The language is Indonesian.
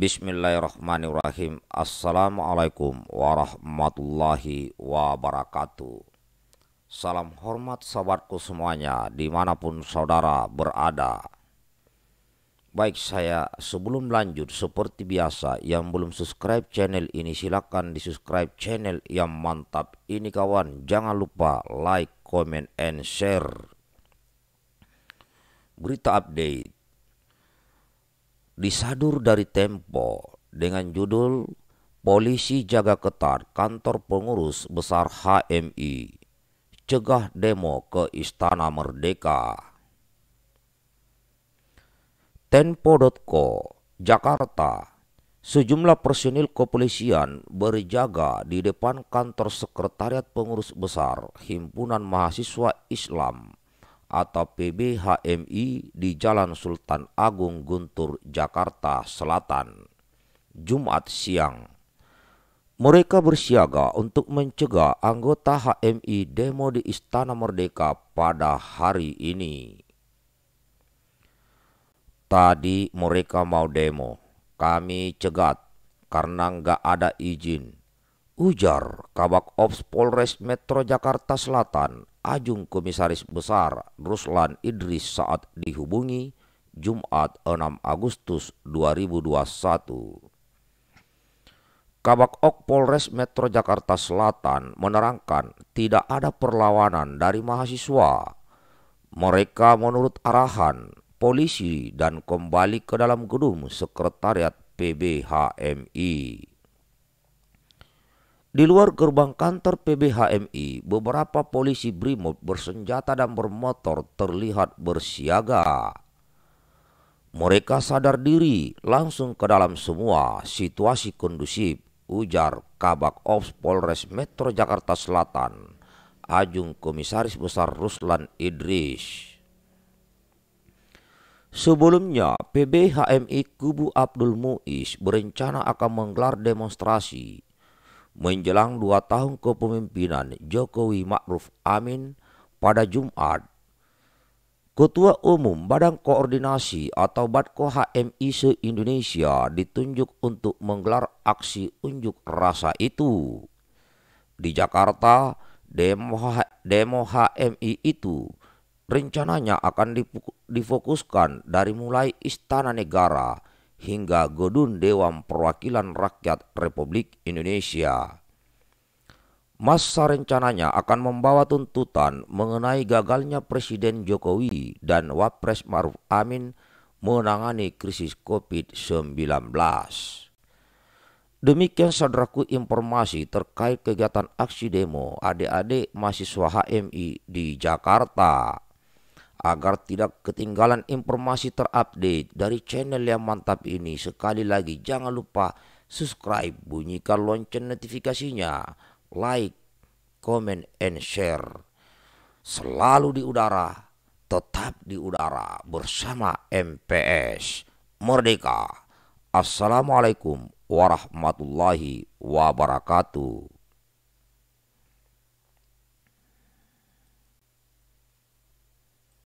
Bismillahirrahmanirrahim. Assalamualaikum warahmatullahi wabarakatuh. Salam hormat sahabatku semuanya dimanapun saudara berada. Baik saya sebelum lanjut seperti biasa yang belum subscribe channel ini Silahkan di subscribe channel yang mantap ini kawan. Jangan lupa like, comment, and share. Berita update disadur dari Tempo dengan judul Polisi Jaga Ketat Kantor Pengurus Besar HMI Cegah Demo ke Istana Merdeka. Tempo.co Jakarta Sejumlah personil kepolisian berjaga di depan kantor Sekretariat Pengurus Besar Himpunan Mahasiswa Islam atau PBHMI di Jalan Sultan Agung Guntur, Jakarta Selatan, Jumat siang. Mereka bersiaga untuk mencegah anggota HMI demo di Istana Merdeka pada hari ini. Tadi mereka mau demo, kami cegat karena nggak ada izin. Ujar Kabak Ops Polres Metro Jakarta Selatan, Ajung Komisaris Besar Ruslan Idris saat dihubungi Jumat 6 Agustus 2021. Kabak Ok Polres Metro Jakarta Selatan menerangkan tidak ada perlawanan dari mahasiswa. Mereka menurut arahan polisi dan kembali ke dalam gedung sekretariat PBHMI. Di luar gerbang kantor PBHMI, beberapa polisi BRIMOB bersenjata dan bermotor terlihat bersiaga. Mereka sadar diri langsung ke dalam semua situasi kondusif, ujar Kabak Ops Polres Metro Jakarta Selatan, Ajung Komisaris Besar Ruslan Idris. Sebelumnya, PBHMI Kubu Abdul Muiz berencana akan menggelar demonstrasi menjelang dua tahun kepemimpinan Jokowi Ma'ruf Amin pada Jumat. Ketua Umum Badan Koordinasi atau Badko HMI se-Indonesia ditunjuk untuk menggelar aksi unjuk rasa itu. Di Jakarta, demo, H demo HMI itu rencananya akan difokuskan dari mulai Istana Negara hingga Gedung Dewan Perwakilan Rakyat Republik Indonesia. Masa rencananya akan membawa tuntutan mengenai gagalnya Presiden Jokowi dan Wapres Maruf Amin menangani krisis COVID-19. Demikian saudaraku informasi terkait kegiatan aksi demo adik-adik mahasiswa HMI di Jakarta agar tidak ketinggalan informasi terupdate dari channel yang mantap ini. Sekali lagi jangan lupa subscribe, bunyikan lonceng notifikasinya, like, comment, and share. Selalu di udara, tetap di udara bersama MPS. Merdeka. Assalamualaikum warahmatullahi wabarakatuh.